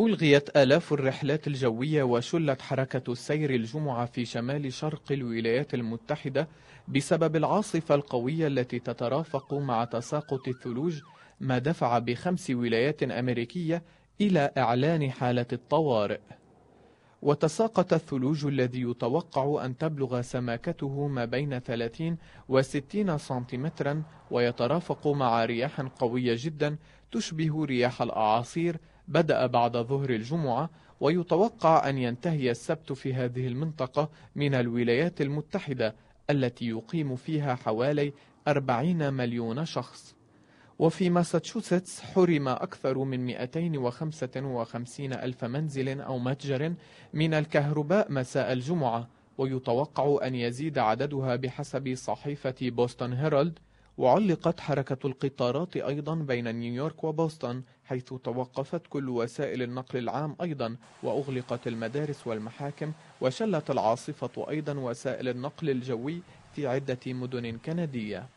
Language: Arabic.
ألغيت آلاف الرحلات الجوية وشلت حركة السير الجمعة في شمال شرق الولايات المتحدة بسبب العاصفة القوية التي تترافق مع تساقط الثلوج ما دفع بخمس ولايات أمريكية إلى إعلان حالة الطوارئ وتساقط الثلوج الذي يتوقع أن تبلغ سماكته ما بين 30 و 60 سنتيمترا ويترافق مع رياح قوية جدا تشبه رياح الأعاصير بدأ بعد ظهر الجمعة ويتوقع أن ينتهي السبت في هذه المنطقة من الولايات المتحدة التي يقيم فيها حوالي 40 مليون شخص وفي ماساتشوستس حرم أكثر من 255 ألف منزل أو متجر من الكهرباء مساء الجمعة ويتوقع أن يزيد عددها بحسب صحيفة بوسطن هيرالد وعلقت حركة القطارات أيضا بين نيويورك وبوسطن حيث توقفت كل وسائل النقل العام أيضا وأغلقت المدارس والمحاكم وشلت العاصفة أيضا وسائل النقل الجوي في عدة مدن كندية